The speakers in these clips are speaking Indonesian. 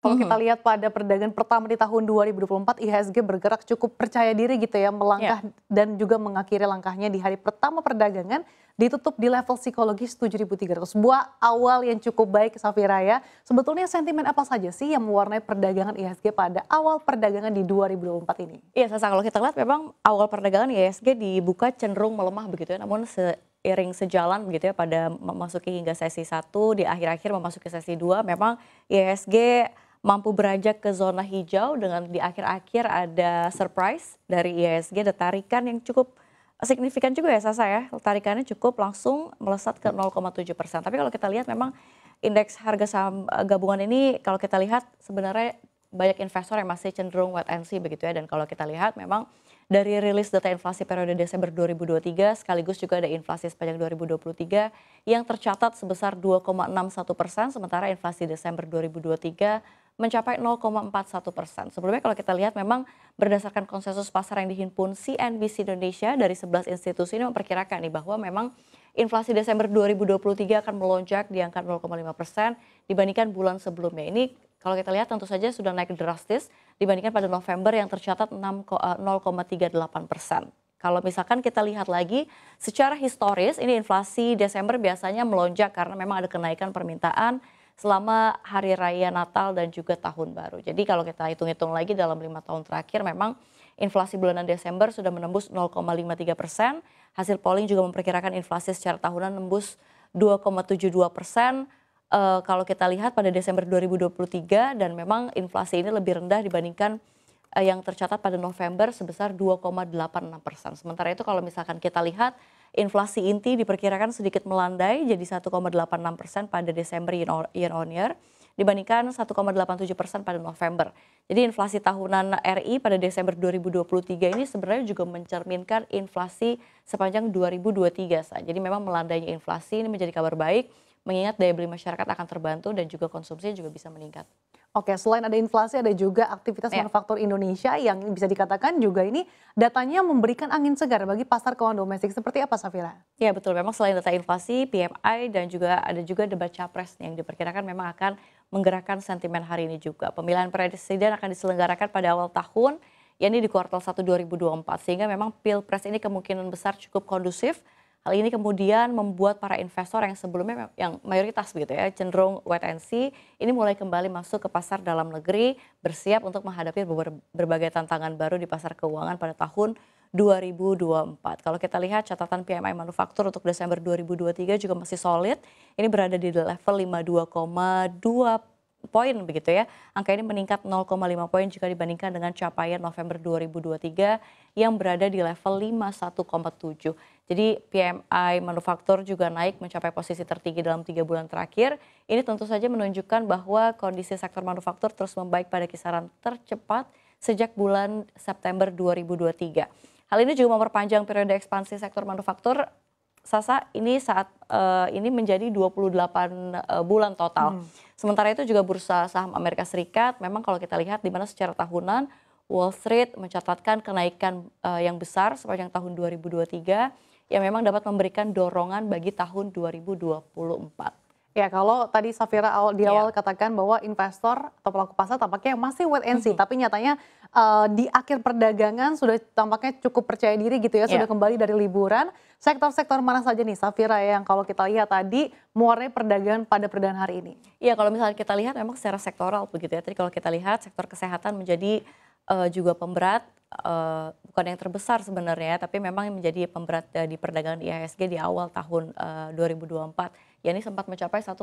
Kalau hmm. kita lihat pada perdagangan pertama di tahun 2024, IHSG bergerak cukup percaya diri gitu ya, melangkah yeah. dan juga mengakhiri langkahnya di hari pertama perdagangan ditutup di level psikologis 7.300. Sebuah awal yang cukup baik, Safira ya. Sebetulnya sentimen apa saja sih yang mewarnai perdagangan IHSG pada awal perdagangan di 2024 ini? Iya, Sasa, kalau kita lihat memang awal perdagangan IHSG dibuka cenderung melemah begitu ya, namun se iring sejalan begitu ya pada memasuki hingga sesi 1 di akhir-akhir memasuki sesi 2 memang IHSG mampu beranjak ke zona hijau dengan di akhir-akhir ada surprise dari IHSG, ada tarikan yang cukup signifikan juga ya Sasa ya. Tarikannya cukup langsung melesat ke 0,7 persen. Tapi kalau kita lihat memang indeks harga saham eh, gabungan ini kalau kita lihat sebenarnya banyak investor yang masih cenderung wait and see begitu ya. Dan kalau kita lihat memang dari rilis data inflasi periode Desember 2023 sekaligus juga ada inflasi sepanjang 2023 yang tercatat sebesar 2,61 persen sementara inflasi Desember 2023 mencapai 0,41 persen. Sebelumnya kalau kita lihat memang berdasarkan konsensus pasar yang dihimpun CNBC Indonesia dari 11 institusi ini memperkirakan nih bahwa memang inflasi Desember 2023 akan melonjak di angka 0,5 persen dibandingkan bulan sebelumnya. Ini kalau kita lihat tentu saja sudah naik drastis dibandingkan pada November yang tercatat 0,38 eh, persen. Kalau misalkan kita lihat lagi secara historis ini inflasi Desember biasanya melonjak karena memang ada kenaikan permintaan selama hari raya Natal dan juga tahun baru. Jadi kalau kita hitung-hitung lagi dalam lima tahun terakhir memang inflasi bulanan Desember sudah menembus 0,53 persen. Hasil polling juga memperkirakan inflasi secara tahunan menembus 2,72 persen. E, kalau kita lihat pada Desember 2023 dan memang inflasi ini lebih rendah dibandingkan eh, yang tercatat pada November sebesar 2,86 persen. Sementara itu kalau misalkan kita lihat Inflasi inti diperkirakan sedikit melandai jadi 1,86 persen pada Desember year on year dibandingkan 1,87 persen pada November. Jadi inflasi tahunan RI pada Desember 2023 ini sebenarnya juga mencerminkan inflasi sepanjang 2023. Saat. Jadi memang melandainya inflasi ini menjadi kabar baik mengingat daya beli masyarakat akan terbantu dan juga konsumsi juga bisa meningkat. Oke, selain ada inflasi, ada juga aktivitas yeah. manufaktur Indonesia yang bisa dikatakan juga ini datanya memberikan angin segar bagi pasar keuangan domestik. Seperti apa, Safira? Ya, betul. Memang selain data inflasi, PMI, dan juga ada juga debat capres yang diperkirakan memang akan menggerakkan sentimen hari ini juga. Pemilihan presiden akan diselenggarakan pada awal tahun, yakni di kuartal 1 2024. Sehingga memang pilpres ini kemungkinan besar cukup kondusif Hal ini kemudian membuat para investor yang sebelumnya yang mayoritas begitu ya cenderung wait and see ini mulai kembali masuk ke pasar dalam negeri bersiap untuk menghadapi berbagai tantangan baru di pasar keuangan pada tahun 2024. Kalau kita lihat catatan PMI manufaktur untuk Desember 2023 juga masih solid. Ini berada di level 52,2 poin begitu ya. Angka ini meningkat 0,5 poin jika dibandingkan dengan capaian November 2023 yang berada di level 51,7. Jadi PMI manufaktur juga naik mencapai posisi tertinggi dalam tiga bulan terakhir. Ini tentu saja menunjukkan bahwa kondisi sektor manufaktur terus membaik pada kisaran tercepat sejak bulan September 2023. Hal ini juga memperpanjang periode ekspansi sektor manufaktur Sasa ini saat uh, ini menjadi 28 uh, eh, bulan total. Hmm. Sementara itu juga bursa saham Amerika Serikat memang kalau kita lihat di mana secara tahunan Wall Street mencatatkan kenaikan uh, yang besar sepanjang tahun 2023 yang memang dapat memberikan dorongan bagi tahun 2024. Ya, kalau tadi Safira iya. awal, di awal yeah. katakan bahwa investor atau pelaku pasar tampaknya masih wait and see, tapi nyatanya uh, di akhir perdagangan sudah tampaknya cukup percaya diri gitu ya, yeah. sudah kembali dari liburan. Sektor-sektor mana saja nih Safira yang kalau kita lihat tadi muaranya perdagangan pada perdagangan hari ini? Iya, kalau misalnya kita lihat memang secara sektoral begitu ya. Tadi kalau kita lihat sektor kesehatan menjadi uh, juga pemberat uh, bukan yang terbesar sebenarnya, tapi memang menjadi pemberat uh, di perdagangan IHSG di awal tahun uh, 2024, yakni sempat mencapai 1,64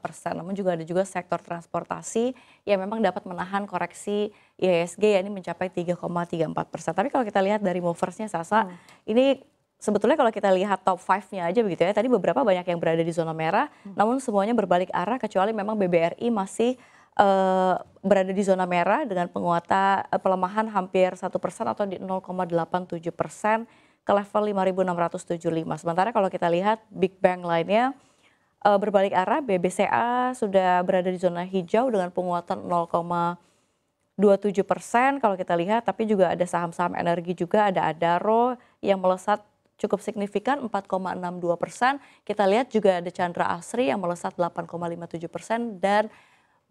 persen. Namun juga ada juga sektor transportasi yang memang dapat menahan koreksi IHSG yakni mencapai 3,34 persen. Tapi kalau kita lihat dari moversnya Sasa, hmm. ini Sebetulnya kalau kita lihat top 5-nya aja begitu ya, tadi beberapa banyak yang berada di zona merah, hmm. namun semuanya berbalik arah kecuali memang BBRI masih uh, berada di zona merah dengan penguatan uh, eh, pelemahan hampir satu persen atau di 0,87 persen ke level 5.675. Sementara kalau kita lihat Big bank lainnya uh, berbalik arah, BBCA sudah berada di zona hijau dengan penguatan 0,27 persen kalau kita lihat, tapi juga ada saham-saham energi juga, ada Adaro yang melesat cukup signifikan 4,62 persen. Kita lihat juga ada Chandra Asri yang melesat 8,57 persen dan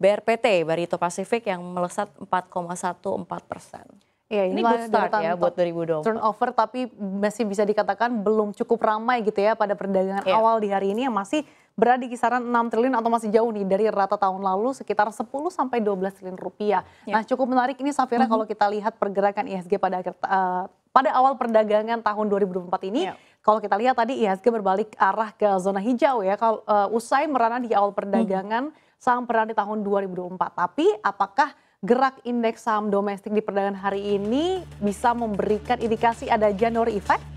BRPT Barito Pasifik yang melesat 4,14 persen. Iya ini, ini good start ya buat 2020. Turnover tapi masih bisa dikatakan belum cukup ramai gitu ya pada perdagangan yeah. awal di hari ini yang masih berada di kisaran 6 triliun atau masih jauh nih dari rata tahun lalu sekitar 10 sampai 12 triliun rupiah. Yeah. Nah cukup menarik ini Safira mm -hmm. kalau kita lihat pergerakan IHSG pada akhir uh, pada awal perdagangan tahun 2024 ini. Ya. Kalau kita lihat tadi IHSG berbalik arah ke zona hijau ya. Kalau uh, usai merana di awal perdagangan hmm. saham perdana di tahun 2024. Tapi apakah gerak indeks saham domestik di perdagangan hari ini bisa memberikan indikasi ada January effect?